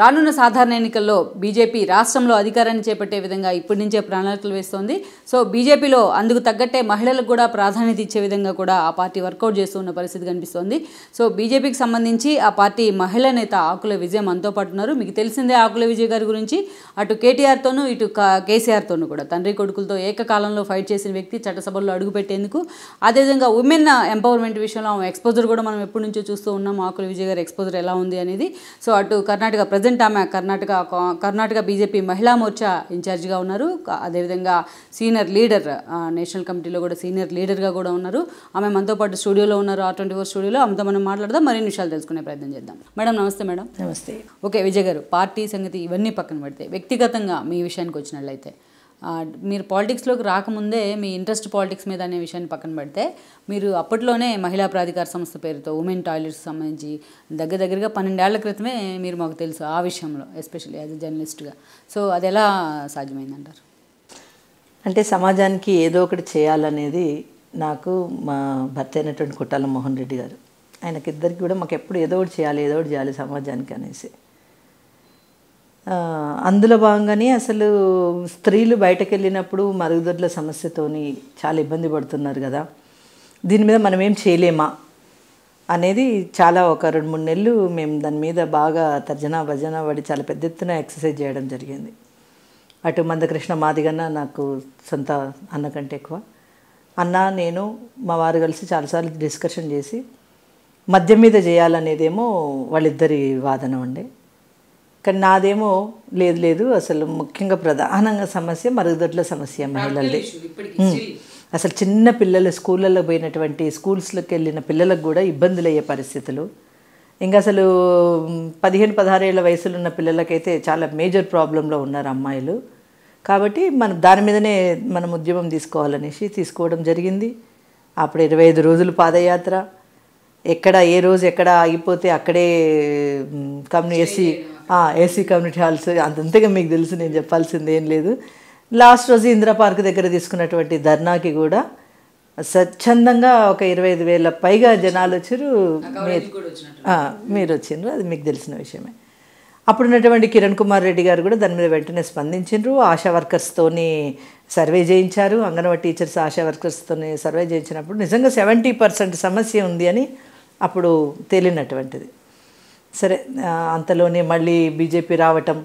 రానున్న సాధారణ ఎన్నికల్లో బీజేపీ రాష్ట్రంలో అధికారాన్ని చేపట్టే విధంగా ఇప్పటి నుంచే ప్రణాళికలు వేస్తోంది సో బీజేపీలో అందుకు తగ్గట్టే మహిళలకు కూడా ప్రాధాన్యత ఇచ్చే విధంగా కూడా ఆ పార్టీ వర్కౌట్ చేస్తూ ఉన్న పరిస్థితి కనిపిస్తోంది సో బీజేపీకి సంబంధించి ఆ పార్టీ మహిళా నేత ఆకుల అంతో పాటు ఉన్నారు మీకు తెలిసిందే ఆకుల విజయ్ గారి గురించి అటు కేటీఆర్తోనూ ఇటు కేసీఆర్తోనూ కూడా తండ్రి కొడుకులతో ఏకకాలంలో ఫైట్ చేసిన వ్యక్తి చట్టసభల్లో అడుగుపెట్టేందుకు అదేవిధంగా ఉమెన్ ఎంపవర్మెంట్ విషయంలో ఆమె ఎక్స్పోజర్ కూడా మనం ఎప్పటి నుంచో చూస్తూ ఉన్నాం ఆకుల విజయ్ గారి ఎక్స్పోజర్ ఎలా ఉంది అనేది సో అటు కర్ణాటక ప్రజలు ప్రజెంట్ ఆమె కర్ణాటక కర్ణాటక బీజేపీ మహిళా మోర్చా ఇన్ఛార్జ్గా ఉన్నారు అదేవిధంగా సీనియర్ లీడర్ నేషనల్ కమిటీలో కూడా సీనియర్ లీడర్గా కూడా ఉన్నారు ఆమె మనతో పాటు స్టూడియోలో ఉన్నారు ఆర్ ట్వంటీ ఫోర్ స్టూడియోలో ఆమెతో మనం మాట్లాడదాం మరిన్ని విషయాలు తెలుసుకునే ప్రయత్నం చేద్దాం మేడం నమస్తే మేడం నమస్తే ఓకే విజయ్ గారు పార్టీ సంగతి ఇవన్నీ పక్కన పెడితే వ్యక్తిగతంగా మీ విషయానికి వచ్చినట్లయితే మీరు పాలిటిక్స్లోకి రాకముందే మీ ఇంట్రెస్ట్ పాలిటిక్స్ మీద అనే విషయాన్ని పక్కన పెడితే మీరు అప్పట్లోనే మహిళా ప్రాధికార సంస్థ పేరుతో ఉమెన్ టాయిలెట్స్ సంబంధించి దగ్గర దగ్గరగా పన్నెండేళ్ల క్రితమే మీరు మాకు తెలుసు ఆ విషయంలో ఎస్పెషల్లీ యాజ్ ఎ జర్నలిస్ట్గా సో అది ఎలా సాధ్యమైందంటారు అంటే సమాజానికి ఏదో ఒకటి చేయాలనేది నాకు మా భర్త అయినటువంటి కుట్టాల మోహన్ రెడ్డి గారు ఆయనకిద్దరికి కూడా మాకు ఎప్పుడు ఏదో ఒకటి చేయాలి ఏదో ఒకటి చేయాలి సమాజానికి అనేసి అందులో భాగంగానే అసలు స్త్రీలు బయటకు వెళ్ళినప్పుడు మరుగుదొడ్ల సమస్యతోని చాలా ఇబ్బంది పడుతున్నారు కదా దీని మీద మనం ఏం చేయలేమా అనేది చాలా ఒక రెండు మూడు నెలలు మేము దాని మీద బాగా తర్జన భజన పడి చాలా పెద్ద ఎత్తున ఎక్సర్సైజ్ చేయడం జరిగింది అటు మందకృష్ణ మాదిగన్న నాకు సొంత అన్న కంటే ఎక్కువ అన్న నేను మా వారు కలిసి చాలాసార్లు డిస్కషన్ చేసి మద్యం మీద చేయాలనేదేమో వాళ్ళిద్దరి వాదన ఉండే కానీ నాదేమో లేదు లేదు అసలు ముఖ్యంగా ప్రధానంగా సమస్య మరుగుదొడ్ల సమస్య మహిళలది అసలు చిన్న పిల్లలు స్కూళ్ళలో పోయినటువంటి స్కూల్స్లోకి వెళ్ళిన పిల్లలకు కూడా ఇబ్బందులు అయ్యే పరిస్థితులు ఇంకా అసలు పదిహేను పదహారేళ్ల వయసులో ఉన్న పిల్లలకైతే చాలా మేజర్ ప్రాబ్లంలో ఉన్నారు అమ్మాయిలు కాబట్టి మనం దాని మీదనే మనం ఉద్యమం తీసుకోవాలనేసి తీసుకోవడం జరిగింది అప్పుడు ఇరవై ఐదు రోజులు పాదయాత్ర ఎక్కడ ఏ రోజు ఎక్కడ ఆగిపోతే అక్కడే కమ్యూనిస్ట్ ఏసీ కమ్యూనిటీ హాల్స్ అంతంతగా మీకు తెలుసు నేను చెప్పాల్సింది ఏం లేదు లాస్ట్ రోజు ఇందిరా పార్క్ దగ్గర తీసుకున్నటువంటి ధర్నాకి కూడా స్వచ్ఛందంగా ఒక ఇరవై ఐదు వేల పైగా జనాలు వచ్చారు మీరు వచ్చిండ్రు అది మీకు తెలిసిన విషయమే అప్పుడున్నటువంటి కిరణ్ కుమార్ రెడ్డి గారు కూడా దాని మీద వెంటనే స్పందించారు ఆశా వర్కర్స్తోని సర్వే చేయించారు అంగన్వాడీ టీచర్స్ ఆశా వర్కర్స్తోని సర్వే చేయించినప్పుడు నిజంగా సెవెంటీ పర్సెంట్ సమస్య ఉంది అని అప్పుడు తేలినటువంటిది సరే అంతలోనే మళ్ళీ బీజేపీ రావటం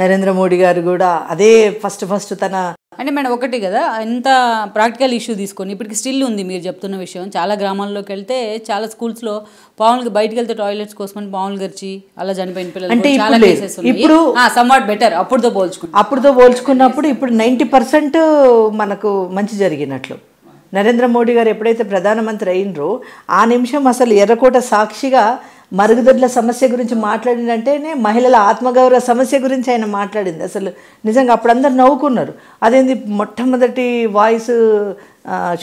నరేంద్ర మోడీ గారు కూడా అదే ఫస్ట్ ఫస్ట్ తన అంటే మేడం ఒకటి కదా ఎంత ప్రాక్టికల్ ఇష్యూ తీసుకొని ఇప్పటికి స్టిల్ ఉంది మీరు చెప్తున్న విషయం చాలా గ్రామాల్లోకి వెళ్తే చాలా స్కూల్స్లో పావులకి బయటకు వెళ్తే టాయిలెట్స్ కోసం పావులు గరిచి అలా చనిపోయిన పిల్లలు అంటే ఇప్పుడు సమ్వాట్ బెటర్ అప్పుడుతో పోల్చుకున్నా అప్పుడుతో పోల్చుకున్నప్పుడు ఇప్పుడు నైంటీ పర్సెంట్ మనకు మంచి జరిగినట్లు నరేంద్ర మోడీ గారు ఎప్పుడైతే ప్రధానమంత్రి అయినరో ఆ నిమిషం అసలు ఎర్రకోట సాక్షిగా మరుగుదొడ్ల సమస్య గురించి మాట్లాడిందంటేనే మహిళల ఆత్మగౌరవ సమస్య గురించి ఆయన మాట్లాడింది అసలు నిజంగా అందరు నవ్వుకున్నారు అదేంది మొట్టమొదటి వాయిస్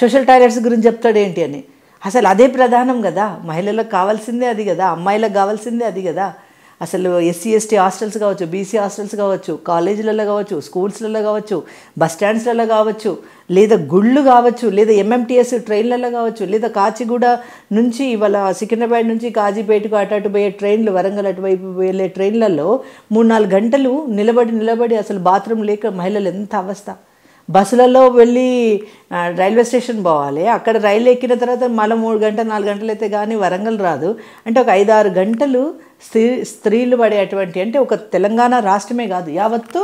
సోషల్ టాయిలెట్స్ గురించి చెప్తాడు ఏంటి అని అసలు అదే ప్రధానం కదా మహిళలకు కావాల్సిందే అది కదా అమ్మాయిలకు కావాల్సిందే అది కదా అసలు ఎస్సీ ఎస్టీ హాస్టల్స్ కావచ్చు బీసీ హాస్టల్స్ కావచ్చు కాలేజీలలో కావచ్చు స్కూల్స్లలో కావచ్చు బస్ స్టాండ్స్లలో కావచ్చు లేదా గుళ్ళు కావచ్చు లేదా ఎంఎంటీఎస్ ట్రైన్లలో కావచ్చు లేదా కాచిగూడ నుంచి ఇవాళ సికింద్రాబాద్ నుంచి కాజీపేటకు అటు అటు పోయే ట్రైన్లు వరంగల్ అటువైపు వెళ్ళే ట్రైన్లలో మూడు నాలుగు గంటలు నిలబడి నిలబడి అసలు బాత్రూమ్ లేక మహిళలు ఎంత అవస్థ బస్సులలో వెళ్ళి రైల్వే స్టేషన్ పోవాలి అక్కడ రైలు ఎక్కిన తర్వాత మళ్ళీ మూడు గంటలు నాలుగు గంటలు అయితే కానీ వరంగల్ రాదు అంటే ఒక ఐదు ఆరు గంటలు స్త్రీ స్త్రీలు పడేటువంటి అంటే ఒక తెలంగాణ రాష్ట్రమే కాదు యావత్తు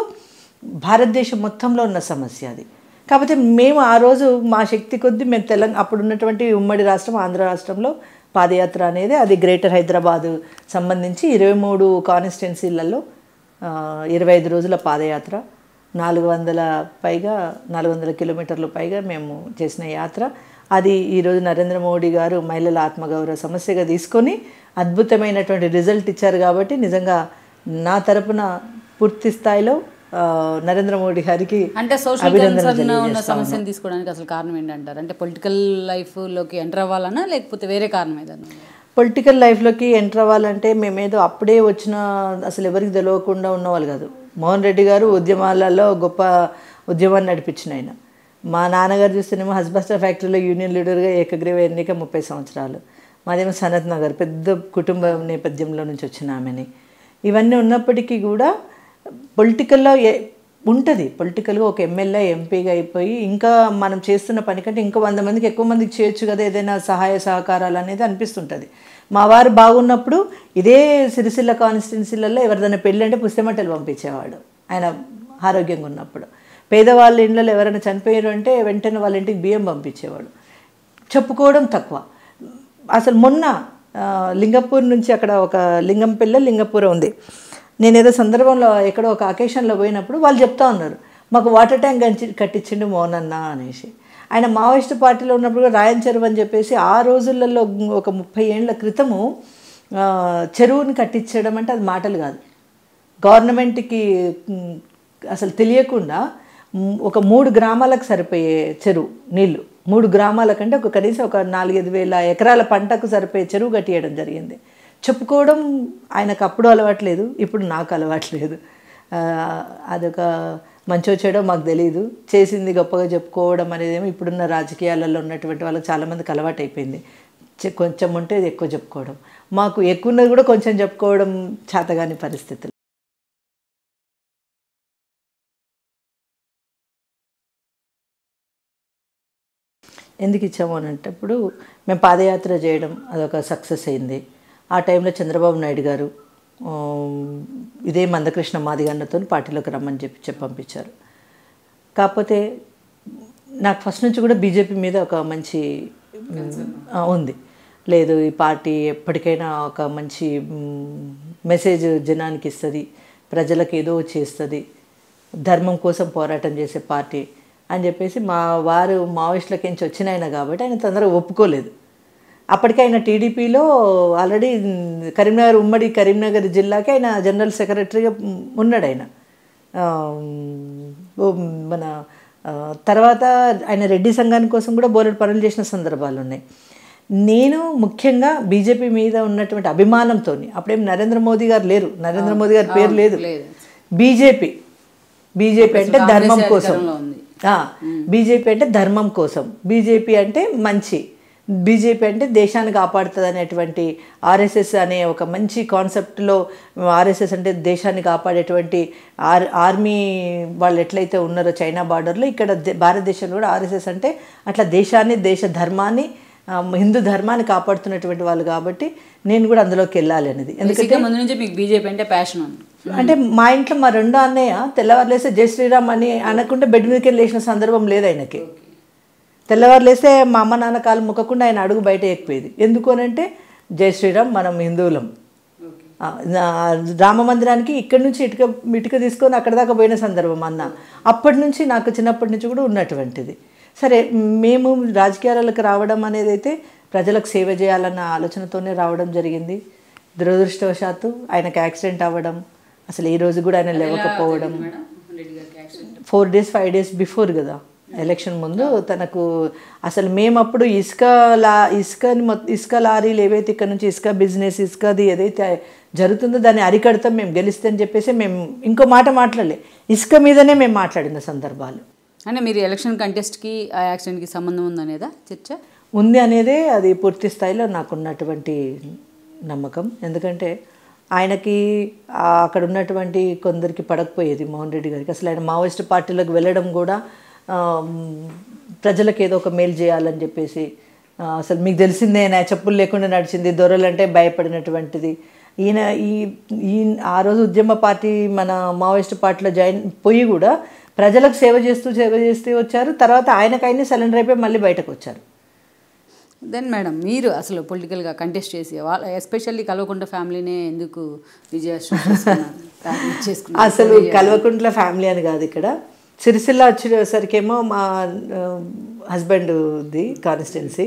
భారతదేశం మొత్తంలో ఉన్న సమస్య అది కాకపోతే మేము ఆ రోజు మా శక్తి కొద్దీ మేము తెలంగాణ అప్పుడు ఉన్నటువంటి ఉమ్మడి రాష్ట్రం ఆంధ్ర రాష్ట్రంలో పాదయాత్ర అనేది అది గ్రేటర్ హైదరాబాద్ సంబంధించి ఇరవై మూడు కాన్స్టిట్యున్సీలలో ఇరవై ఐదు రోజుల పాదయాత్ర నాలుగు వందల పైగా నాలుగు వందల కిలోమీటర్లు పైగా మేము చేసిన యాత్ర అది ఈరోజు నరేంద్ర మోడీ గారు మహిళల ఆత్మగౌరవ సమస్యగా తీసుకొని అద్భుతమైనటువంటి రిజల్ట్ ఇచ్చారు కాబట్టి నిజంగా నా తరపున పూర్తి స్థాయిలో నరేంద్ర మోడీ గారికి అంటే సోషల్ ఉన్న సమస్యను తీసుకోవడానికి అసలు కారణం ఏంటంటారు అంటే పొలిటికల్ లైఫ్లోకి ఎంటర్ అవ్వాలన్నా లేకపోతే వేరే కారణం ఏదన్నా పొలిటికల్ లైఫ్లోకి ఎంటర్ అవ్వాలంటే మేమేదో అప్పుడే వచ్చిన అసలు ఎవరికి తెలియకుండా ఉన్నవాళ్ళు కాదు మోహన్ రెడ్డి గారు ఉద్యమాలలో గొప్ప ఉద్యమాన్ని నడిపించిన ఆయన మా నాన్నగారు చూస్తేనేమో హస్బస్టర్ ఫ్యాక్టరీలో యూనియన్ లీడర్గా ఏకగ్రీవ ఎన్నిక ముప్పై సంవత్సరాలు మాదేమో సనత్ నగర్ పెద్ద కుటుంబ నేపథ్యంలో నుంచి వచ్చిన ఆమెని ఇవన్నీ ఉన్నప్పటికీ కూడా పొలిటికల్లో ఏ ఉంటుంది పొలిటికల్గా ఒక ఎమ్మెల్యే ఎంపీగా అయిపోయి ఇంకా మనం చేస్తున్న పని కంటే ఇంకా వంద మందికి ఎక్కువ మందికి చేయొచ్చు కదా ఏదైనా సహాయ సహకారాలు అనేది అనిపిస్తుంటుంది మా వారు బాగున్నప్పుడు ఇదే సిరిసిల్ల కాన్స్టిట్యున్సీలలో ఎవరిదైనా పెళ్ళి అంటే పుస్తమట్టలు పంపించేవాడు ఆయన ఆరోగ్యంగా ఉన్నప్పుడు పేదవాళ్ళ ఇండ్లలో ఎవరైనా చనిపోయారు అంటే వెంటనే వాళ్ళ ఇంటికి బియ్యం పంపించేవాడు చెప్పుకోవడం తక్కువ అసలు మొన్న లింగపూర్ నుంచి అక్కడ ఒక పిల్ల లింగపూర్ ఉంది నేను ఏదో సందర్భంలో ఎక్కడో ఒక అకేషన్లో పోయినప్పుడు వాళ్ళు చెప్తా ఉన్నారు మాకు వాటర్ ట్యాంక్ కట్టించిండు మోనన్న అనేసి ఆయన మావోయిస్ట్ పార్టీలో ఉన్నప్పుడు రాయన్ చెరువు అని చెప్పేసి ఆ రోజులలో ఒక ముప్పై ఏళ్ళ క్రితము చెరువుని కట్టించడం అంటే అది మాటలు కాదు గవర్నమెంట్కి అసలు తెలియకుండా ఒక మూడు గ్రామాలకు సరిపోయే చెరువు నీళ్లు మూడు గ్రామాల కంటే ఒక కనీసం ఒక నాలుగైదు వేల ఎకరాల పంటకు సరిపోయే చెరువు కట్టియడం జరిగింది చెప్పుకోవడం ఆయనకు అప్పుడు అలవాట్లేదు ఇప్పుడు నాకు అలవాట్లేదు అదొక మంచో చెడో మాకు తెలియదు చేసింది గొప్పగా చెప్పుకోవడం అనేది ఏమో ఇప్పుడున్న రాజకీయాలలో ఉన్నటువంటి వాళ్ళకి చాలామందికి అలవాటు అయిపోయింది కొంచెం ఉంటే ఎక్కువ చెప్పుకోవడం మాకు ఎక్కువ ఉన్నది కూడా కొంచెం చెప్పుకోవడం చేతగాని పరిస్థితులు ఎందుకు ఇచ్చాము అని అంటప్పుడు మేము పాదయాత్ర చేయడం అదొక సక్సెస్ అయింది ఆ టైంలో చంద్రబాబు నాయుడు గారు ఇదే మందకృష్ణ మాదిగన్నతో పార్టీలోకి రమ్మని చెప్పి చెప్పి పంపించారు కాకపోతే నాకు ఫస్ట్ నుంచి కూడా బీజేపీ మీద ఒక మంచి ఉంది లేదు ఈ పార్టీ ఎప్పటికైనా ఒక మంచి మెసేజ్ జనానికి ఇస్తుంది ప్రజలకు ఏదో చేస్తుంది ధర్మం కోసం పోరాటం చేసే పార్టీ అని చెప్పేసి మా వారు మావోయిస్టులకి నుంచి వచ్చినాయన కాబట్టి ఆయన తొందరగా ఒప్పుకోలేదు అప్పటికే ఆయన టీడీపీలో ఆల్రెడీ కరీంనగర్ ఉమ్మడి కరీంనగర్ జిల్లాకి ఆయన జనరల్ సెక్రటరీగా ఉన్నాడు ఆయన మన తర్వాత ఆయన రెడ్డి సంఘాని కోసం కూడా బోరెడ్ పనులు చేసిన సందర్భాలు ఉన్నాయి నేను ముఖ్యంగా బీజేపీ మీద ఉన్నటువంటి అభిమానంతో అప్పుడేం నరేంద్ర మోదీ గారు లేరు నరేంద్ర మోదీ గారి పేరు లేదు బీజేపీ బీజేపీ అంటే ధర్మం కోసం బీజేపీ అంటే ధర్మం కోసం బీజేపీ అంటే మంచి బీజేపీ అంటే దేశాన్ని కాపాడుతుంది అనేటువంటి ఆర్ఎస్ఎస్ అనే ఒక మంచి కాన్సెప్ట్లో ఆర్ఎస్ఎస్ అంటే దేశాన్ని కాపాడేటువంటి ఆర్ ఆర్మీ వాళ్ళు ఎట్లయితే ఉన్నారో చైనా బార్డర్లో ఇక్కడ భారతదేశంలో కూడా ఆర్ఎస్ఎస్ అంటే అట్లా దేశాన్ని దేశ ధర్మాన్ని హిందూ ధర్మాన్ని కాపాడుతున్నటువంటి వాళ్ళు కాబట్టి నేను కూడా అందులోకి వెళ్ళాలి అనేది ఎందుకంటే ముందు నుంచి మీకు బీజేపీ అంటే ప్యాషన్ అంటే మా ఇంట్లో మా రెండో అన్నయ్య తెల్లవారులేస్తే జై శ్రీరామ్ అని అనకుండా బెడ్ మీదకి వెళ్ళేసిన సందర్భం లేదు ఆయనకి తెల్లవారు లేస్తే మా అమ్మ నాన్న కాలు ముక్కకుండా ఆయన అడుగు బయట ఎక్కిపోయేది ఎందుకు అంటే జై శ్రీరామ్ మనం హిందువులం రామ మందిరానికి ఇక్కడి నుంచి ఇటుక ఇటుక తీసుకొని అక్కడ దాకా పోయిన సందర్భం అన్న అప్పటి నుంచి నాకు చిన్నప్పటి నుంచి కూడా ఉన్నటువంటిది సరే మేము రాజకీయాలకు రావడం అనేది అయితే ప్రజలకు సేవ చేయాలన్న ఆలోచనతోనే రావడం జరిగింది దురదృష్టవశాత్తు ఆయనకు యాక్సిడెంట్ అవ్వడం అసలు ఈ రోజు కూడా ఆయన లేవకపోవడం four days five days before కదా ఎలక్షన్ ముందు తనకు అసలు మేమప్పుడు ఇసుక లా ఇసుకని ఇసుక లారీలు ఏవైతే ఇక్కడ నుంచి ఇసుక బిజినెస్ ఇసుకది ఏదైతే జరుగుతుందో దాన్ని అరికడతాం మేము గెలిస్తే అని చెప్పేసి మేము ఇంకో మాట మాట్లాడలే ఇసుక మీదనే మేము మాట్లాడిన సందర్భాలు అంటే మీరు ఎలక్షన్ కంటెస్ట్కి ఆ యాక్సిడెంట్కి సంబంధం ఉందనేదా చర్చ ఉంది అనేదే అది పూర్తి స్థాయిలో నాకున్నటువంటి నమ్మకం ఎందుకంటే ఆయనకి అక్కడ ఉన్నటువంటి కొందరికి పడకపోయేది మోహన్ రెడ్డి గారికి అసలు ఆయన మావోయిస్ట్ పార్టీలకు వెళ్ళడం కూడా ప్రజలకు ఏదో ఒక మేలు చేయాలని చెప్పేసి అసలు మీకు తెలిసిందే నా చెప్పులు లేకుండా నడిచింది దొరలంటే భయపడినటువంటిది ఈయన ఈ ఈ ఆ రోజు ఉద్యమ పార్టీ మన మావోయిస్ట్ పార్టీలో జాయిన్ పోయి కూడా ప్రజలకు సేవ చేస్తూ సేవ చేస్తూ వచ్చారు తర్వాత ఆయనకైనా సెలెండర్ అయిపోయి మళ్ళీ బయటకు వచ్చారు దెన్ మేడం మీరు అసలు పొలిటికల్గా కంటెస్ట్ చేసి వాళ్ళ ఎస్పెషల్లీ కల్వకుంట్ల ఫ్యామిలీనే ఎందుకు విజయ అసలు కల్వకుంట్ల ఫ్యామిలీ అని కాదు ఇక్కడ సిరిసిల్ల వచ్చేసరికేమో మా హస్బెండ్ది కాన్స్టిట్యున్సీ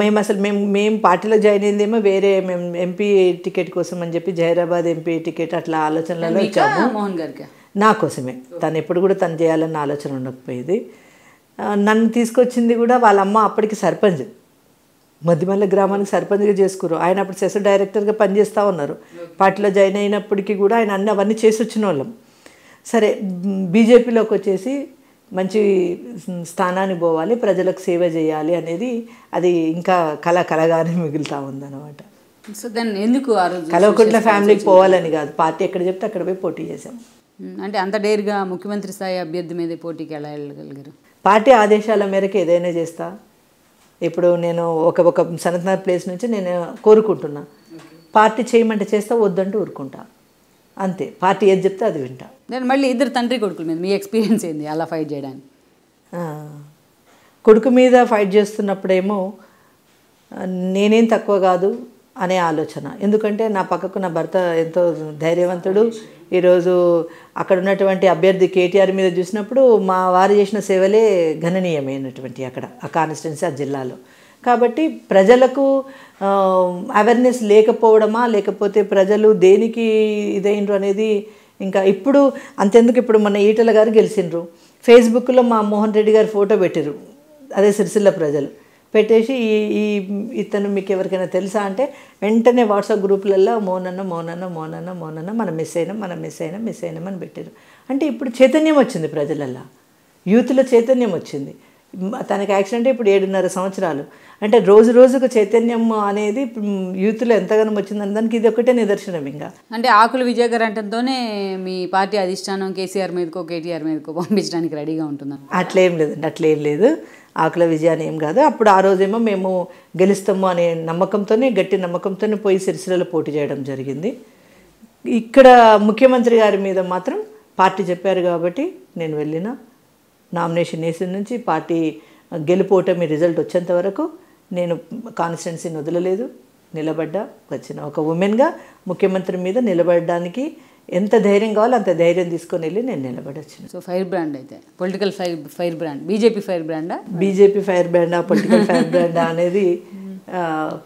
మేము అసలు మేము మేము పార్టీలో జాయిన్ అయిందేమో వేరే మేము ఎంపీ టికెట్ కోసం అని చెప్పి జైరాబాద్ ఎంపీ టికెట్ అట్లా ఆలోచనలలో ఇచ్చాము మోహన్ గారికి నా కోసమే తను ఎప్పుడు కూడా తను చేయాలన్న ఆలోచన ఉండకపోయేది నన్ను తీసుకొచ్చింది కూడా వాళ్ళ అమ్మ అప్పటికి సర్పంచ్ మధ్యమల్ల గ్రామానికి సర్పంచ్గా చేసుకురు ఆయన అప్పుడు సెస్ డైరెక్టర్గా పనిచేస్తూ ఉన్నారు పార్టీలో జాయిన్ అయినప్పటికీ కూడా ఆయన అన్ని అవన్నీ చేసి వచ్చిన వాళ్ళం సరే బీజేపీలోకి వచ్చేసి మంచి స్థానానికి పోవాలి ప్రజలకు సేవ చేయాలి అనేది అది ఇంకా కల కలగానే మిగులుతూ ఉందన్నమాట సో దాన్ని ఎందుకు ఆ కలవకుంట్ల ఫ్యామిలీకి పోవాలని కాదు పార్టీ ఎక్కడ చెప్తే అక్కడ పోయి పోటీ చేశాం అంటే అంత డేర్గా ముఖ్యమంత్రి స్థాయి అభ్యర్థి మీద పోటీకి ఎలా వెళ్ళగలిగారు పార్టీ ఆదేశాల మేరకు ఏదైనా చేస్తా ఇప్పుడు నేను ఒక ఒక సనత్న ప్లేస్ నుంచి నేను కోరుకుంటున్నా పార్టీ చేయమంటే చేస్తా వద్దంటే ఊరుకుంటా అంతే పార్టీ ఏది చెప్తే అది వింటా నేను మళ్ళీ ఇద్దరు తండ్రి కొడుకుల మీద మీ ఎక్స్పీరియన్స్ ఏంది అలా ఫైట్ చేయడానికి కొడుకు మీద ఫైట్ చేస్తున్నప్పుడేమో నేనేం తక్కువ కాదు అనే ఆలోచన ఎందుకంటే నా పక్కకు నా భర్త ఎంతో ధైర్యవంతుడు ఈరోజు అక్కడ ఉన్నటువంటి అభ్యర్థి కేటీఆర్ మీద చూసినప్పుడు మా వారు చేసిన సేవలే గణనీయమైనటువంటి అక్కడ ఆ కాన్స్టిట్యున్సీ ఆ జిల్లాలో కాబట్టి ప్రజలకు అవేర్నెస్ లేకపోవడమా లేకపోతే ప్రజలు దేనికి ఇదైనరు అనేది ఇంకా ఇప్పుడు అంతెందుకు ఇప్పుడు మన ఈటల గారు గెలిచిండ్రు ఫేస్బుక్లో మా మోహన్ రెడ్డి గారు ఫోటో పెట్టిరు అదే సిరిసిల్ల ప్రజలు పెట్టేసి ఈ ఈ ఇతను మీకు ఎవరికైనా తెలుసా అంటే వెంటనే వాట్సాప్ గ్రూపులలో మోనన్న మోనన్న మోనన్న మోనన్న మనం మిస్ అయినాం మనం మిస్ అయినాం మిస్ అయినాం అని పెట్టారు అంటే ఇప్పుడు చైతన్యం వచ్చింది ప్రజలల్లో యూత్లో చైతన్యం వచ్చింది తనకి యాక్సిడెంట్ ఇప్పుడు ఏడున్నర సంవత్సరాలు అంటే రోజు రోజుకు చైతన్యం అనేది యూత్లో ఎంతగానో వచ్చిందని దానికి ఇది ఒకటే నిదర్శనం ఇంకా అంటే ఆకులు విజయగర్ అంటంతోనే మీ పార్టీ అధిష్టానం కేసీఆర్ మీదకో కేటీఆర్ మీదకో పంపించడానికి రెడీగా ఉంటుందని అట్లేం లేదండి అట్లేం లేదు ఆకుల విజయాన్ని ఏం కాదు అప్పుడు ఆ రోజేమో మేము గెలుస్తాము అనే నమ్మకంతోనే గట్టి నమ్మకంతోనే పోయి సిరిసిలలో పోటీ చేయడం జరిగింది ఇక్కడ ముఖ్యమంత్రి గారి మీద మాత్రం పార్టీ చెప్పారు కాబట్టి నేను వెళ్ళిన నామినేషన్ వేసిన నుంచి పార్టీ గెలుపోటమి రిజల్ట్ వచ్చేంత వరకు నేను కాన్స్టిట్యున్సీని వదలలేదు నిలబడ్డా వచ్చిన ఒక ఉమెన్గా ముఖ్యమంత్రి మీద నిలబడడానికి ఎంత ధైర్యం కావాలో అంత ధైర్యం తీసుకొని వెళ్ళి నేను నిలబడొచ్చు సో ఫైర్ బ్రాండ్ అయితే political fire fire brand BJP fire బ్రాండా బీజేపీ ఫైర్ బ్రాండా పొలిటికల్ ఫైర్ బ్రాండా అనేది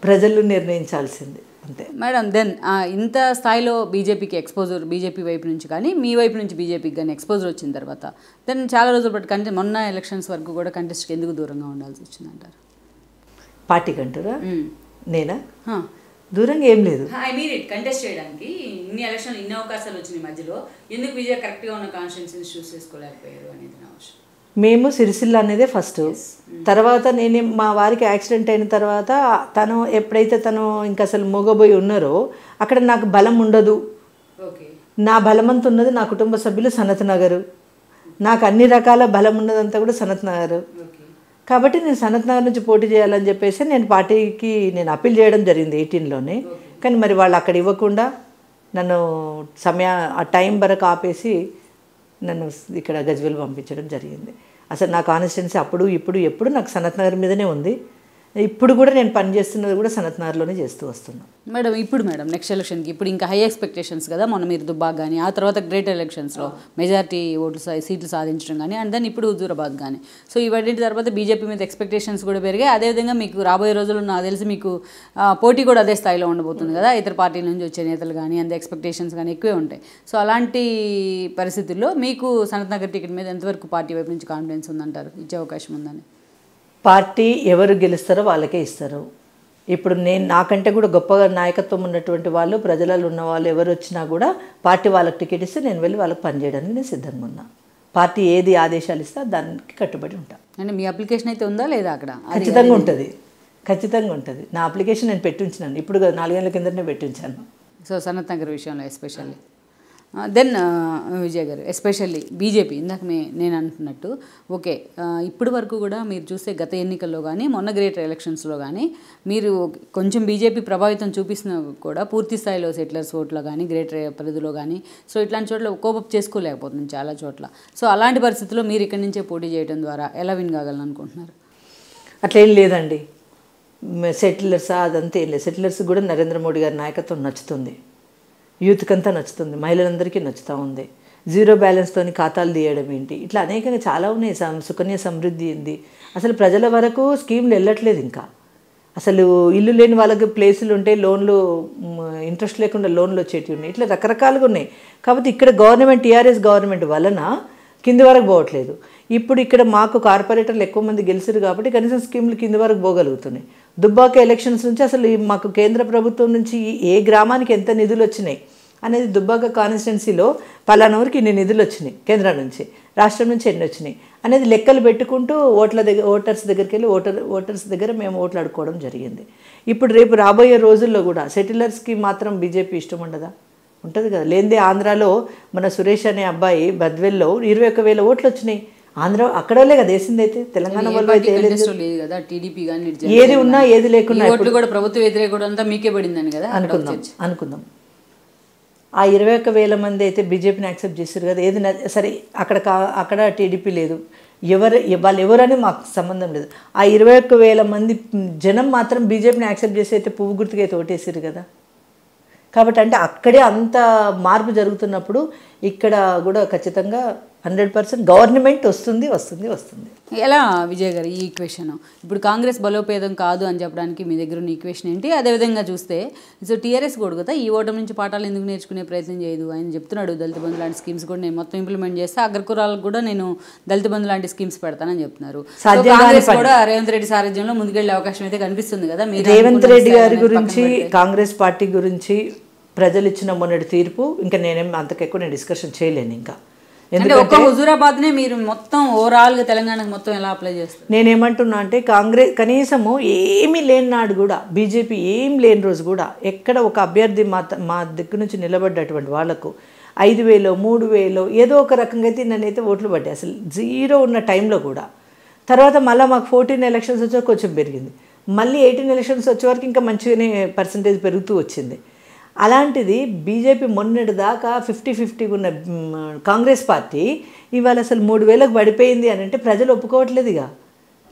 ప్రజలు నిర్ణయించాల్సింది అంతే మేడం దెన్ ఇంత స్థాయిలో బీజేపీకి ఎక్స్పోజర్ బీజేపీ వైపు నుంచి కానీ మీ వైపు నుంచి బీజేపీకి కానీ ఎక్స్పోజర్ వచ్చిన తర్వాత దెన్ చాలా రోజుల పాటు కంటే మొన్న ఎలక్షన్స్ వరకు కూడా కంటెస్ట్కి ఎందుకు దూరంగా ఉండాల్సి వచ్చిందంటారు పార్టీకి అంటారా నేనా దూరంగా ఏం లేదు కంటెస్ట్ చేయడానికి ఇన్ని ఎలక్షన్ ఇన్ని అవకాశాలు వచ్చినాయి మధ్యలో ఎందుకు విజయ కరెక్ట్గా ఉన్న కాన్స్టిట్యూన్సీ చూస్ చేసుకోలేకపోయారు అనేది నా అవసరం మేము సిరిసిల్ల అనేదే ఫస్ట్ mm. తర్వాత నేను మా వారికి యాక్సిడెంట్ అయిన తర్వాత తను ఎప్పుడైతే తను ఇంకా అసలు మోగబోయి ఉన్నారో అక్కడ నాకు బలం ఉండదు నా బలమంత ఉన్నది నా కుటుంబ సభ్యులు సనత్ నగరు నాకు అన్ని రకాల బలం ఉన్నదంతా కూడా సనత్ నగర్ కాబట్టి నేను సనత్ నగర్ నుంచి పోటీ చేయాలని చెప్పేసి నేను పార్టీకి నేను అప్పీల్ చేయడం జరిగింది ఎయిటీన్లోనే కానీ మరి వాళ్ళు అక్కడ ఇవ్వకుండా నన్ను సమయ ఆ టైం వరకు ఆపేసి నన్ను ఇక్కడ గజ్వెల్ పంపించడం జరిగింది అసలు నా కాన్స్టిట్యున్సీ అప్పుడు ఇప్పుడు ఎప్పుడు నాకు సనత్ నగర్ మీదనే ఉంది ఇప్పుడు కూడా నేను పనిచేస్తున్నది కూడా సనత్నగర్లోనే చేస్తూ వస్తున్నాను మేడం ఇప్పుడు మేడం నెక్స్ట్ ఎలక్షన్కి ఇప్పుడు ఇంకా హై ఎక్స్పెక్టేషన్స్ కదా మొన్న మీరు దుబ్బాక్ కానీ ఆ తర్వాత గ్రేట్ ఎలక్షన్స్లో మెజార్టీ ఓట్లు సీట్లు సాధించడం కానీ అండ్ దెన్ ఇప్పుడు హుజూరాబాద్ కానీ సో ఇవన్నీ తర్వాత బీజేపీ మీద ఎక్స్పెక్టేషన్స్ కూడా పెరిగాయి అదేవిధంగా మీకు రాబోయే రోజుల్లో నాకు తెలిసి మీకు పోటీ కూడా అదే స్థాయిలో ఉండబోతుంది కదా ఇతర పార్టీల నుంచి వచ్చే నేతలు కానీ అంత ఎక్స్పెక్టేషన్స్ కానీ ఎక్కువే ఉంటాయి సో అలాంటి పరిస్థితుల్లో మీకు సనత్నగర్ టికెట్ మీద ఎంతవరకు పార్టీ వైపు నుంచి కాన్ఫిడెన్స్ ఉందంటారు ఇచ్చే అవకాశం ఉందని పార్టీ ఎవరు గెలుస్తారో వాళ్ళకే ఇస్తారు ఇప్పుడు నేను నాకంటే కూడా గొప్పగా నాయకత్వం ఉన్నటువంటి వాళ్ళు ప్రజలలో ఉన్న వాళ్ళు ఎవరు వచ్చినా కూడా పార్టీ వాళ్ళకి టికెట్ ఇస్తే నేను వెళ్ళి వాళ్ళకి పనిచేయడానికి నేను సిద్ధంగా ఉన్నా పార్టీ ఏది ఆదేశాలు ఇస్తే దానికి కట్టుబడి ఉంటాను అంటే మీ అప్లికేషన్ అయితే ఉందా లేదా అక్కడ ఖచ్చితంగా ఉంటుంది ఖచ్చితంగా ఉంటుంది నా అప్లికేషన్ నేను పెట్టించినాను ఇప్పుడు నాలుగేళ్ల కిందనే పెట్టించాను సో సనత్ నగర్ విషయంలో ఎస్పెషల్లీ దెన్ విజయ్ గారు ఎస్పెషల్లీ బీజేపీ ఇందాక మే నేను అంటున్నట్టు ఓకే ఇప్పటి వరకు కూడా మీరు చూస్తే గత ఎన్నికల్లో కానీ మొన్న గ్రేటర్ ఎలక్షన్స్లో కానీ మీరు కొంచెం బీజేపీ ప్రభావితం చూపిస్తున్నా కూడా పూర్తి స్థాయిలో సెటిలర్స్ ఓట్లో కానీ గ్రేటర్ పరిధిలో కానీ సో ఇట్లాంటి చోట్ల కోపప్ చేసుకోలేకపోతుంది చాలా చోట్ల సో అలాంటి పరిస్థితుల్లో మీరు ఇక్కడి నుంచే పోటీ చేయడం ద్వారా ఎలా విన్ కాగలను అనుకుంటున్నారు అట్లేం లేదండి సెటిలర్స్ అదంతా ఏం లేదు సెటిలర్స్ కూడా నరేంద్ర మోడీ గారి నాయకత్వం నచ్చుతుంది యూత్కి అంతా నచ్చుతుంది మహిళలందరికీ నచ్చుతూ ఉంది జీరో బ్యాలెన్స్తోని ఖాతాలు తీయడం ఏంటి ఇట్లా అనేకంగా చాలా ఉన్నాయి సుకన్య సమృద్ధి ఉంది అసలు ప్రజల వరకు స్కీమ్లు వెళ్ళట్లేదు ఇంకా అసలు ఇల్లు లేని వాళ్ళకి ప్లేసులు ఉంటే లోన్లు ఇంట్రెస్ట్ లేకుండా లోన్లు వచ్చేటివి ఉన్నాయి ఇట్లా రకరకాలుగా ఉన్నాయి కాబట్టి ఇక్కడ గవర్నమెంట్ టీఆర్ఎస్ గవర్నమెంట్ వలన కింది వరకు పోవట్లేదు ఇప్పుడు ఇక్కడ మాకు కార్పొరేటర్లు ఎక్కువ మంది గెలిచారు కాబట్టి కనీసం స్కీమ్లు కింది వరకు పోగలుగుతున్నాయి దుబ్బాక ఎలక్షన్స్ నుంచి అసలు మాకు కేంద్ర ప్రభుత్వం నుంచి ఏ గ్రామానికి ఎంత నిధులు వచ్చినాయి అనేది దుబ్బాక కాన్స్టిట్యున్సీలో ఊరికి ఇన్ని నిధులు వచ్చినాయి కేంద్రం నుంచి రాష్ట్రం నుంచి ఎన్ని వచ్చినాయి అనేది లెక్కలు పెట్టుకుంటూ ఓట్ల దగ్గర ఓటర్స్ దగ్గరికి వెళ్ళి ఓటర్ ఓటర్స్ దగ్గర మేము ఓట్లాడుకోవడం జరిగింది ఇప్పుడు రేపు రాబోయే రోజుల్లో కూడా సెటిలర్స్కి మాత్రం బీజేపీ ఇష్టం ఉండదా ఉంటుంది కదా లేదే ఆంధ్రాలో మన సురేష్ అనే అబ్బాయి బద్వెల్లో ఇరవై ఒక్క వేల ఓట్లు వచ్చినాయి ఆంధ్ర అక్కడలే కదా వేసింది అయితే తెలంగాణ వాళ్ళు అయితే కదా ఏది ఉన్నా ఏది లేకుండా కూడా ప్రభుత్వ వ్యతిరేకత మీకే పడిందని కదా అనుకుందాం అనుకుందాం ఆ ఇరవై ఒక్క వేల మంది అయితే బీజేపీని యాక్సెప్ట్ చేశారు కదా ఏది సరే అక్కడ కా అక్కడ టీడీపీ లేదు ఎవరు వాళ్ళు ఎవరని మాకు సంబంధం లేదు ఆ ఇరవై ఒక్క వేల మంది జనం మాత్రం బీజేపీని యాక్సెప్ట్ చేసి అయితే పువ్వు గుర్తుకైతే అయితే ఓటేసారు కదా కాబట్టి అంటే అక్కడే అంత మార్పు జరుగుతున్నప్పుడు ఇక్కడ కూడా ఖచ్చితంగా హండ్రెడ్ పర్సెంట్ గవర్నమెంట్ వస్తుంది వస్తుంది వస్తుంది ఎలా విజయ్ గారు ఈ ఈక్వేషన్ ఇప్పుడు కాంగ్రెస్ బలోపేతం కాదు అని చెప్పడానికి మీ దగ్గర ఉన్న ఈక్వేషన్ ఏంటి అదేవిధంగా చూస్తే సో టీఆర్ఎస్ కదా ఈ ఓటమి నుంచి పాఠాలు ఎందుకు నేర్చుకునే ప్రయత్నం చేయదు ఆయన చెప్తున్నాడు దళిత బంధు లాంటి స్కీమ్స్ కూడా నేను మొత్తం ఇంప్లిమెంట్ చేస్తే అగ్రకురాలకు కూడా నేను దళిత బంధు లాంటి స్కీమ్స్ పెడతానని చెప్తున్నారు కాంగ్రెస్ కూడా రేవంత్ రెడ్డి సారథ్యంలో ముందుకెళ్లే అవకాశం అయితే కనిపిస్తుంది కదా మీరు రేవంత్ రెడ్డి గారి గురించి కాంగ్రెస్ పార్టీ గురించి ప్రజలు ఇచ్చిన మొన్నటి తీర్పు ఇంకా నేనేం అంతకెక్కువ నేను డిస్కషన్ చేయలేను ఇంకా అంటే ఒక్క హుజూరాబాద్ నే మీరు మొత్తం ఓవరాల్ గా తెలంగాణకు మొత్తం ఎలా అప్లై చేస్తారు నేనేమంటున్నా అంటే కాంగ్రెస్ కనీసము ఏమీ లేని నాడు కూడా బీజేపీ ఏం లేని రోజు కూడా ఎక్కడ ఒక అభ్యర్థి మా మా దగ్గర నుంచి నిలబడ్డటువంటి వాళ్ళకు ఐదు వేలో మూడు వేలు ఏదో ఒక రకంగా అయితే నన్ను అయితే ఓట్లు పడ్డాయి అసలు జీరో ఉన్న టైంలో కూడా తర్వాత మళ్ళీ మాకు ఫోర్టీన్ ఎలక్షన్స్ వచ్చాక కొంచెం పెరిగింది మళ్ళీ ఎయిటీన్ ఎలక్షన్స్ వచ్చే వరకు ఇంకా మంచిగానే పర్సంటేజ్ పెరుగుతూ వచ్చింది అలాంటిది బీజేపీ మొన్నటి దాకా ఫిఫ్టీ ఫిఫ్టీగా ఉన్న కాంగ్రెస్ పార్టీ ఇవాళ అసలు మూడు వేలకు పడిపోయింది అని అంటే ప్రజలు ఒప్పుకోవట్లేదు ఇక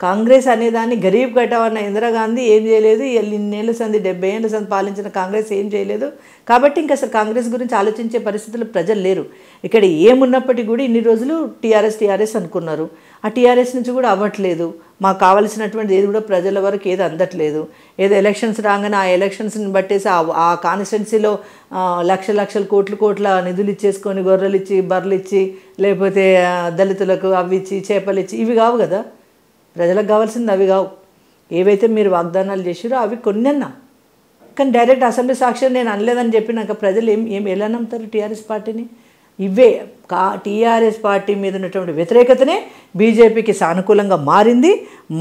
కాంగ్రెస్ అనేదాన్ని గరీబ్ ఉన్న ఇందిరాగాంధీ ఏం చేయలేదు ఇన్నేళ్ళ సంది డెబ్బై ఏళ్ళ సంది పాలించిన కాంగ్రెస్ ఏం చేయలేదు కాబట్టి ఇంకా అసలు కాంగ్రెస్ గురించి ఆలోచించే పరిస్థితులు ప్రజలు లేరు ఇక్కడ ఏమున్నప్పటికీ కూడా ఇన్ని రోజులు టీఆర్ఎస్ టీఆర్ఎస్ అనుకున్నారు ఆ టీఆర్ఎస్ నుంచి కూడా అవ్వట్లేదు మాకు కావలసినటువంటిది ఏది కూడా ప్రజల వరకు ఏది అందట్లేదు ఏదో ఎలక్షన్స్ రాగానే ఆ ఎలక్షన్స్ని బట్టేసి ఆ కాన్స్టిట్యున్సీలో లక్ష లక్షల కోట్లు కోట్ల నిధులు ఇచ్చేసుకొని గొర్రెలు ఇచ్చి బర్రెలు ఇచ్చి లేకపోతే దళితులకు అవి ఇచ్చి చేపలు ఇచ్చి ఇవి కావు కదా ప్రజలకు కావాల్సింది అవి కావు ఏవైతే మీరు వాగ్దానాలు చేసారో అవి కొన్ని అన్నా కానీ డైరెక్ట్ అసెంబ్లీ సాక్షి నేను అనలేదని చెప్పినాక ప్రజలు ఏం ఏం ఎలా నమ్ముతారు టీఆర్ఎస్ పార్టీని ఇవే కా టీఆర్ఎస్ పార్టీ మీద ఉన్నటువంటి వ్యతిరేకతనే బీజేపీకి సానుకూలంగా మారింది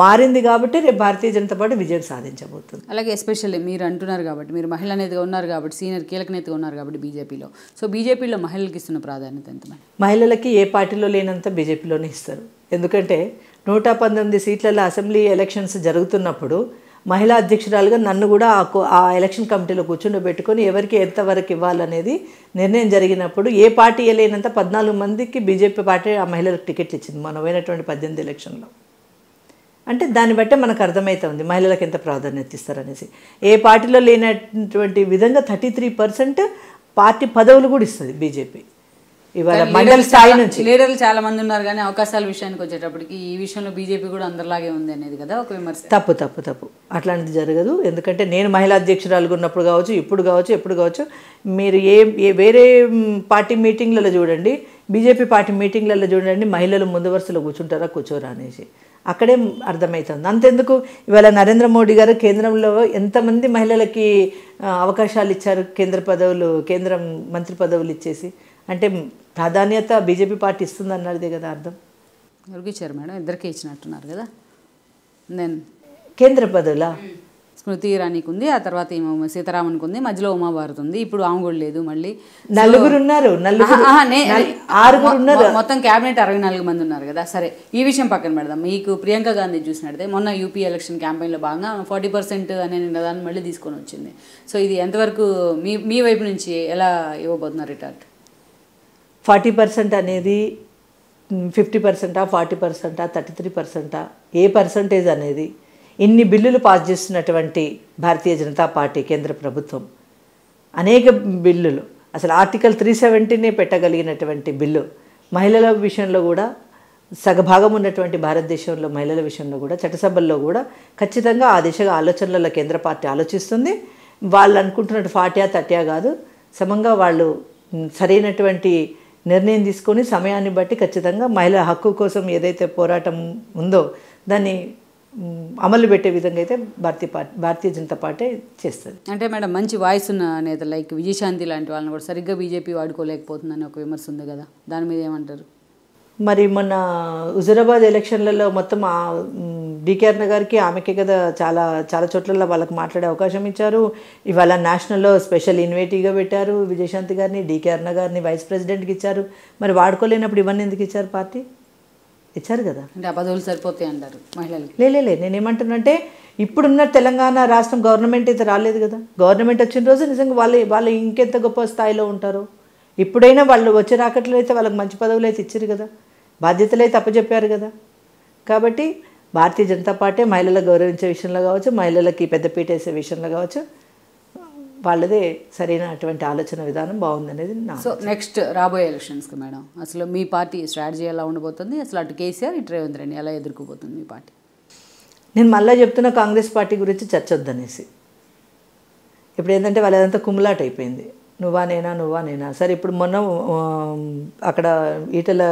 మారింది కాబట్టి రేపు భారతీయ జనతా పార్టీ విజయం సాధించబోతుంది అలాగే ఎస్పెషల్లీ మీరు అంటున్నారు కాబట్టి మీరు మహిళా నేతగా ఉన్నారు కాబట్టి సీనియర్ కీలక నేతగా ఉన్నారు కాబట్టి బీజేపీలో సో బీజేపీలో మహిళలకు ఇస్తున్న ప్రాధాన్యత ఎంత మహిళలకి ఏ పార్టీలో లేనంత బీజేపీలోనే ఇస్తారు ఎందుకంటే నూట పంతొమ్మిది సీట్లలో అసెంబ్లీ ఎలక్షన్స్ జరుగుతున్నప్పుడు మహిళా అధ్యక్షురాలుగా నన్ను కూడా ఆ ఆ ఎలక్షన్ కమిటీలో కూర్చుండబెట్టుకొని ఎవరికి ఎంతవరకు ఇవ్వాలనేది నిర్ణయం జరిగినప్పుడు ఏ పార్టీ లేనంత పద్నాలుగు మందికి బీజేపీ పార్టీ ఆ మహిళలకు టికెట్లు ఇచ్చింది మనం పోయినటువంటి పద్దెనిమిది ఎలక్షన్లో అంటే దాన్ని బట్టే మనకు ఉంది మహిళలకు ఎంత ప్రాధాన్యత ఇస్తారనేసి ఏ పార్టీలో లేనటువంటి విధంగా థర్టీ త్రీ పర్సెంట్ పార్టీ పదవులు కూడా ఇస్తుంది బీజేపీ ఇవాళ మండల స్థాయి నుంచి లీడర్లు చాలా మంది ఉన్నారు కానీ అవకాశాల విషయానికి వచ్చేటప్పటికి ఈ విషయంలో బీజేపీ కూడా అందరిలాగే ఉంది అనేది కదా ఒక విమర్శ తప్పు తప్పు తప్పు అట్లాంటిది జరగదు ఎందుకంటే నేను మహిళా అధ్యక్షురాలు ఉన్నప్పుడు కావచ్చు ఇప్పుడు కావచ్చు ఎప్పుడు కావచ్చు మీరు ఏ వేరే పార్టీ మీటింగ్లలో చూడండి బీజేపీ పార్టీ మీటింగ్లలో చూడండి మహిళలు ముందు వరుసలో కూర్చుంటారా కూర్చోరా అనేసి అక్కడే అర్థమవుతుంది అంతెందుకు ఇవాళ నరేంద్ర మోడీ గారు కేంద్రంలో ఎంతమంది మహిళలకి అవకాశాలు ఇచ్చారు కేంద్ర పదవులు కేంద్రం మంత్రి పదవులు ఇచ్చేసి అంటే ప్రాధాన్యత బీజేపీ పార్టీ ఇస్తుంది అన్నదే కదా అర్థం ఎవరికి మేడం ఇద్దరికి ఇచ్చినట్టున్నారు కదా నేను కేంద్ర పదవుల స్మృతి ఇరానీకి ఉంది ఆ తర్వాత సీతారామన్కి ఉంది మధ్యలో ఉమాభారత్ ఉంది ఇప్పుడు ఆమె కూడా లేదు మళ్ళీ నలుగురు ఉన్నారు ఉన్నారు మొత్తం క్యాబినెట్ అరవై నాలుగు మంది ఉన్నారు కదా సరే ఈ విషయం పక్కన పెడదాం మీకు ప్రియాంక గాంధీ చూసినట్టే మొన్న యూపీ ఎలక్షన్ క్యాంపెయిన్లో భాగంగా ఫార్టీ పర్సెంట్ అనే నిన్నదాన్ని మళ్ళీ తీసుకొని వచ్చింది సో ఇది ఎంతవరకు మీ మీ వైపు నుంచి ఎలా ఇవ్వబోతున్నారు రిటార్ట్ ఫార్టీ పర్సెంట్ అనేది ఫిఫ్టీ పర్సెంటా ఫార్టీ పర్సెంటా థర్టీ త్రీ పర్సెంటా ఏ పర్సంటేజ్ అనేది ఇన్ని బిల్లులు పాస్ చేస్తున్నటువంటి భారతీయ జనతా పార్టీ కేంద్ర ప్రభుత్వం అనేక బిల్లులు అసలు ఆర్టికల్ త్రీ సెవెంటీనే పెట్టగలిగినటువంటి బిల్లు మహిళల విషయంలో కూడా సగభాగం ఉన్నటువంటి భారతదేశంలో మహిళల విషయంలో కూడా చట్టసభల్లో కూడా ఖచ్చితంగా ఆ దిశగా ఆలోచనలలో కేంద్ర పార్టీ ఆలోచిస్తుంది వాళ్ళు అనుకుంటున్నట్టు ఫార్టీయా థర్టీయా కాదు సమంగా వాళ్ళు సరైనటువంటి నిర్ణయం తీసుకొని సమయాన్ని బట్టి ఖచ్చితంగా మహిళా హక్కు కోసం ఏదైతే పోరాటం ఉందో దాన్ని అమలు పెట్టే విధంగా అయితే భారతీయ పార్టీ భారతీయ జనతా పార్టీ చేస్తుంది అంటే మేడం మంచి వాయిస్ ఉన్న నేత లైక్ విజయశాంతి లాంటి వాళ్ళని కూడా సరిగ్గా బీజేపీ వాడుకోలేకపోతుందని ఒక విమర్శ ఉంది కదా దాని మీద ఏమంటారు మరి మొన్న హుజరాబాద్ ఎలక్షన్లలో మొత్తం డికేఆర్ గారికి ఆమెకే కదా చాలా చాలా చోట్ల వాళ్ళకి మాట్లాడే అవకాశం ఇచ్చారు ఇవాళ నేషనల్లో స్పెషల్ ఇన్వైటీగా పెట్టారు విజయశాంతి గారిని డికేఆర్ నగర్ని వైస్ ప్రెసిడెంట్కి ఇచ్చారు మరి వాడుకోలేనప్పుడు ఇవన్నీ ఎందుకు ఇచ్చారు పార్టీ ఇచ్చారు కదా అంటే సరిపోతాయి అంటారు మహిళలు లేలే నేనేమంటున్నంటే ఇప్పుడున్న తెలంగాణ రాష్ట్రం గవర్నమెంట్ అయితే రాలేదు కదా గవర్నమెంట్ వచ్చిన రోజు నిజంగా వాళ్ళు వాళ్ళు ఇంకెంత గొప్ప స్థాయిలో ఉంటారు ఇప్పుడైనా వాళ్ళు వచ్చి రాకట్లయితే వాళ్ళకి మంచి పదవులు అయితే ఇచ్చారు కదా బాధ్యతలైతే చెప్పారు కదా కాబట్టి భారతీయ జనతా పార్టీ మహిళలు గౌరవించే విషయంలో కావచ్చు మహిళలకి పెద్దపీట వేసే విషయంలో కావచ్చు వాళ్ళదే సరైన అటువంటి ఆలోచన విధానం బాగుందనేది నా సో నెక్స్ట్ రాబోయే ఎలక్షన్స్కి మేడం అసలు మీ పార్టీ స్ట్రాటజీ ఎలా ఉండబోతుంది అసలు అటు కేసీఆర్ ఇటు రేవంత్ రెడ్డి ఎలా ఎదుర్కోబోతుంది మీ పార్టీ నేను మళ్ళీ చెప్తున్న కాంగ్రెస్ పార్టీ గురించి చర్చొద్దనేసి ఇప్పుడు ఏంటంటే వాళ్ళు అదంతా కుమ్లాట్ అయిపోయింది నువ్వా నేనా నువ్వా నేనా సరే ఇప్పుడు మొన్న అక్కడ ఈటల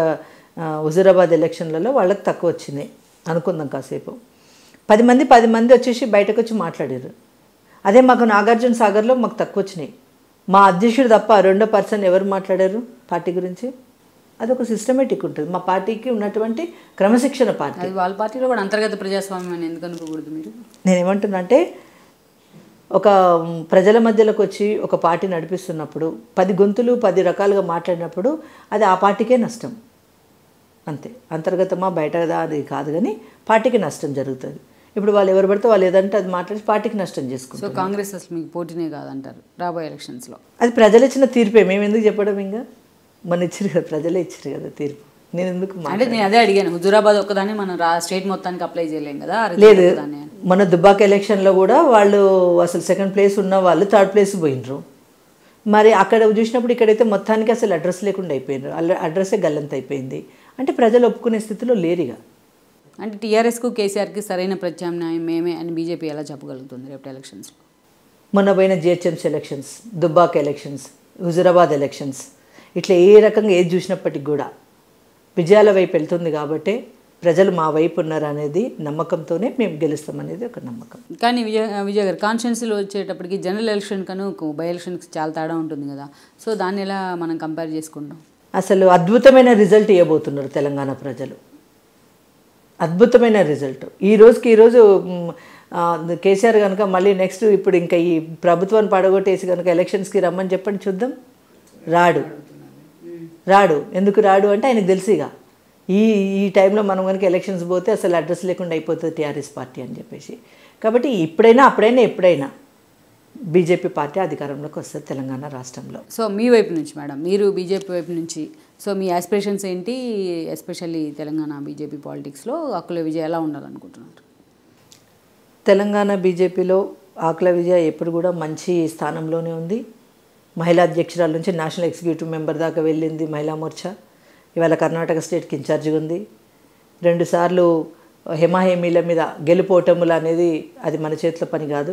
హుజూరాబాద్ ఎలక్షన్లలో వాళ్ళకి తక్కువ వచ్చింది అనుకుందాం కాసేపు పది మంది పది మంది వచ్చేసి బయటకు వచ్చి మాట్లాడారు అదే మాకు నాగార్జున సాగర్లో మాకు తక్కువ వచ్చినాయి మా అధ్యక్షుడు తప్ప రెండో పర్సన్ ఎవరు మాట్లాడారు పార్టీ గురించి అది ఒక సిస్టమేటిక్ ఉంటుంది మా పార్టీకి ఉన్నటువంటి క్రమశిక్షణ పార్టీ వాళ్ళ పార్టీలో కూడా అంతర్గత ప్రజాస్వామ్యం ఎందుకు అనుకోకూడదు మీరు నేనేమంటున్నా అంటే ఒక ప్రజల మధ్యలోకి వచ్చి ఒక పార్టీ నడిపిస్తున్నప్పుడు పది గొంతులు పది రకాలుగా మాట్లాడినప్పుడు అది ఆ పార్టీకే నష్టం అంతే అంతర్గతమా బయట అది కాదు కానీ పార్టీకి నష్టం జరుగుతుంది ఇప్పుడు వాళ్ళు ఎవరు పడితే వాళ్ళు ఏదంటే అది మాట్లాడి పార్టీకి నష్టం చేసుకుంటారు సో కాంగ్రెస్ అసలు మీకు పోటీనే కాదంటారు రాబోయే ఎలక్షన్స్లో అది ప్రజలు ఇచ్చిన తీర్పే మేము ఎందుకు చెప్పడం ఇంకా మన ఇచ్చారు కదా ప్రజలే ఇచ్చారు కదా తీర్పు నేను ఎందుకు అంటే నేను అదే అడిగాను హుజూరాబాద్ ఒక్కదాన్ని మనం స్టేట్ మొత్తానికి అప్లై చేయలేం కదా లేదు మన దుబ్బాక ఎలక్షన్లో కూడా వాళ్ళు అసలు సెకండ్ ప్లేస్ ఉన్న వాళ్ళు థర్డ్ ప్లేస్ పోయినరు మరి అక్కడ చూసినప్పుడు ఇక్కడైతే మొత్తానికి అసలు అడ్రస్ లేకుండా అయిపోయినారు అడ్రస్సే గల్లంత అయిపోయింది అంటే ప్రజలు ఒప్పుకునే స్థితిలో లేరుగా అంటే టీఆర్ఎస్కు కేసీఆర్కి సరైన ప్రత్యామ్నాయం మేమే అని బీజేపీ ఎలా చెప్పగలుగుతుంది రేపటి ఎలక్షన్స్లో మొన్న పోయిన GHMC elections Dubbaka elections Huzurabad elections ఇట్లా ఏ రకంగా ఏది చూసినప్పటికి కూడా విజయాల వైపు వెళ్తుంది కాబట్టి ప్రజలు మా వైపు ఉన్నారు అనేది నమ్మకంతోనే మేము గెలుస్తామనేది ఒక నమ్మకం కానీ విజయ విజయ్ గారు కాన్స్టిట్యున్సీలో వచ్చేటప్పటికి జనరల్ ఎలక్షన్ కను బై ఎలక్షన్కి చాలా తేడా ఉంటుంది కదా సో దాన్ని ఎలా మనం కంపేర్ చేసుకుంటాం అసలు అద్భుతమైన రిజల్ట్ ఇవ్వబోతున్నారు తెలంగాణ ప్రజలు అద్భుతమైన రిజల్ట్ ఈ రోజుకి ఈరోజు కేసీఆర్ కనుక మళ్ళీ నెక్స్ట్ ఇప్పుడు ఇంకా ఈ ప్రభుత్వాన్ని పడగొట్టేసి కనుక ఎలక్షన్స్కి రమ్మని చెప్పండి చూద్దాం రాడు రాడు ఎందుకు రాడు అంటే ఆయనకు తెలుసుగా ఈ ఈ టైంలో మనం కనుక ఎలక్షన్స్ పోతే అసలు అడ్రస్ లేకుండా అయిపోతుంది టీఆర్ఎస్ పార్టీ అని చెప్పేసి కాబట్టి ఇప్పుడైనా అప్పుడైనా ఎప్పుడైనా బీజేపీ పార్టీ అధికారంలోకి వస్తుంది తెలంగాణ రాష్ట్రంలో సో మీ వైపు నుంచి మేడం మీరు బీజేపీ వైపు నుంచి సో మీ ఆస్పిరేషన్స్ ఏంటి ఎస్పెషల్లీ తెలంగాణ బీజేపీ పాలిటిక్స్లో ఆకుల విజయ ఎలా ఉండాలనుకుంటున్నారు తెలంగాణ బీజేపీలో ఆకుల విజయ ఎప్పుడు కూడా మంచి స్థానంలోనే ఉంది మహిళా అధ్యక్షురాల నుంచి నేషనల్ ఎగ్జిక్యూటివ్ మెంబర్ దాకా వెళ్ళింది మహిళా మోర్చా ఇవాళ కర్ణాటక స్టేట్కి ఇన్ఛార్జిగా ఉంది రెండుసార్లు హిమాహేమీల మీద గెలుపోవటములు అనేది అది మన చేతిలో పని కాదు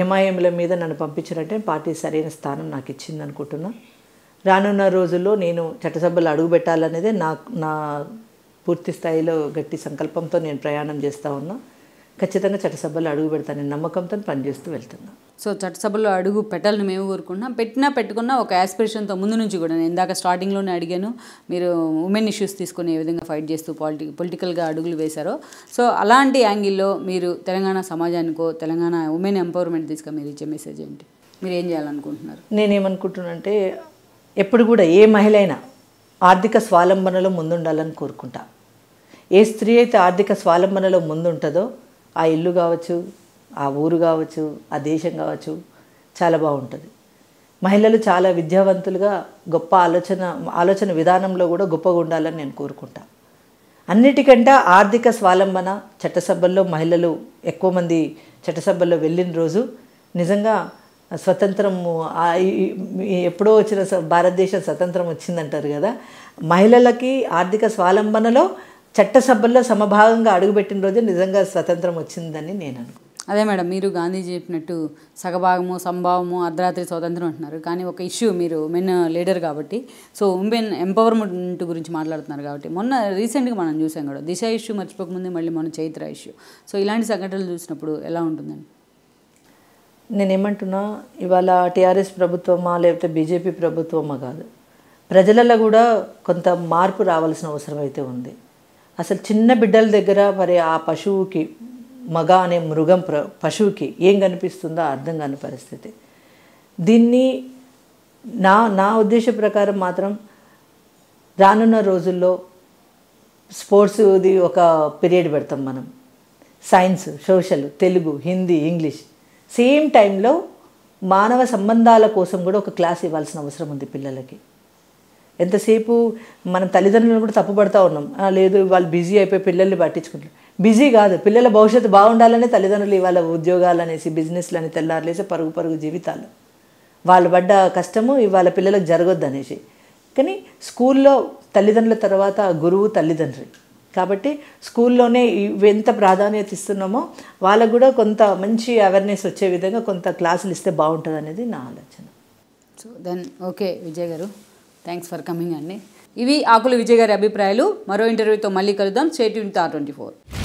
హిమాయముల మీద నన్ను పంపించినట్టే పార్టీ సరైన స్థానం నాకు ఇచ్చింది అనుకుంటున్నా రానున్న రోజుల్లో నేను చట్టసభలు అడుగుపెట్టాలనేదే నా నా పూర్తి స్థాయిలో గట్టి సంకల్పంతో నేను ప్రయాణం చేస్తూ ఉన్నా ఖచ్చితంగా చట్టసభలో అడుగు పెడతాను నమ్మకంతో పనిచేస్తూ వెళ్తున్నాను సో చట్టసభలో అడుగు పెట్టాలని మేము కోరుకున్నాం పెట్టినా పెట్టుకున్న ఒక యాస్పిరేషన్తో ముందు నుంచి కూడా నేను ఇందాక స్టార్టింగ్లోనే అడిగాను మీరు ఉమెన్ ఇష్యూస్ తీసుకుని ఏ విధంగా ఫైట్ చేస్తూ పాలిటి పొలిటికల్గా అడుగులు వేశారో సో అలాంటి యాంగిల్లో మీరు తెలంగాణ సమాజానికో తెలంగాణ ఉమెన్ ఎంపవర్మెంట్ తీసుకొని మీరు ఇచ్చే మెసేజ్ ఏంటి మీరు ఏం చేయాలనుకుంటున్నారు నేనేమనుకుంటున్నానంటే ఎప్పుడు కూడా ఏ మహిళ అయినా ఆర్థిక స్వాలంబనలో ముందుండాలని కోరుకుంటా ఏ స్త్రీ అయితే ఆర్థిక స్వాలంబనలో ముందుంటుందో ఆ ఇల్లు కావచ్చు ఆ ఊరు కావచ్చు ఆ దేశం కావచ్చు చాలా బాగుంటుంది మహిళలు చాలా విద్యావంతులుగా గొప్ప ఆలోచన ఆలోచన విధానంలో కూడా గొప్పగా ఉండాలని నేను కోరుకుంటా అన్నిటికంటే ఆర్థిక స్వాలంబన చట్టసభల్లో మహిళలు ఎక్కువ మంది చట్టసభల్లో వెళ్ళిన రోజు నిజంగా స్వతంత్రం ఎప్పుడో వచ్చిన భారతదేశం స్వతంత్రం వచ్చిందంటారు కదా మహిళలకి ఆర్థిక స్వాలంబనలో చట్టసభల్లో సమభాగంగా అడుగుపెట్టిన రోజు నిజంగా స్వతంత్రం వచ్చిందని నేను అను అదే మేడం మీరు గాంధీజీ చెప్పినట్టు సగభాగము సంభావము అర్ధరాత్రి స్వతంత్రం అంటున్నారు కానీ ఒక ఇష్యూ మీరు మెన్ లీడర్ కాబట్టి సో ఉమెన్ ఎంపవర్మెంట్ గురించి మాట్లాడుతున్నారు కాబట్టి మొన్న రీసెంట్గా మనం చూసాం కూడా దిశ ఇష్యూ మర్చిపోకముందు మళ్ళీ మన చైత్ర ఇష్యూ సో ఇలాంటి సంఘటనలు చూసినప్పుడు ఎలా ఉంటుందండి నేనేమంటున్నా ఇవాళ టీఆర్ఎస్ ప్రభుత్వమా లేకపోతే బీజేపీ ప్రభుత్వమా కాదు ప్రజలలో కూడా కొంత మార్పు రావాల్సిన అవసరం అయితే ఉంది అసలు చిన్న బిడ్డల దగ్గర మరి ఆ పశువుకి మగ అనే మృగం ప్ర పశువుకి ఏం కనిపిస్తుందో అర్థం కాని పరిస్థితి దీన్ని నా నా ఉద్దేశ ప్రకారం మాత్రం రానున్న రోజుల్లో స్పోర్ట్స్ది ఒక పీరియడ్ పెడతాం మనం science social Telugu Hindi English same టైంలో మానవ సంబంధాల కోసం కూడా ఒక క్లాస్ ఇవ్వాల్సిన అవసరం ఉంది పిల్లలకి ఎంతసేపు మన తల్లిదండ్రులను కూడా తప్పుపడతా ఉన్నాం లేదు వాళ్ళు బిజీ అయిపోయి పిల్లల్ని పట్టించుకుంటారు బిజీ కాదు పిల్లల భవిష్యత్తు బాగుండాలనే తల్లిదండ్రులు ఇవాళ ఉద్యోగాలు అనేసి బిజినెస్లు అని తెల్లారులేసి పరుగు పరుగు జీవితాలు వాళ్ళు పడ్డ కష్టము ఇవాళ పిల్లలకు జరగొద్దు అనేసి కానీ స్కూల్లో తల్లిదండ్రుల తర్వాత గురువు తల్లిదండ్రి కాబట్టి స్కూల్లోనే ఎంత ప్రాధాన్యత ఇస్తున్నామో వాళ్ళకు కూడా కొంత మంచి అవేర్నెస్ వచ్చే విధంగా కొంత క్లాసులు ఇస్తే బాగుంటుంది అనేది నా ఆలోచన సో దెన్ ఓకే విజయ్ గారు థ్యాంక్స్ ఫర్ కమింగ్ అండి ఇవి ఆకుల విజయ్ గారి అభిప్రాయాలు మరో ఇంటర్వ్యూతో మళ్ళీ కలుద్దాం చేటి యూన్ ఆర్ ట్వంటీ ఫోర్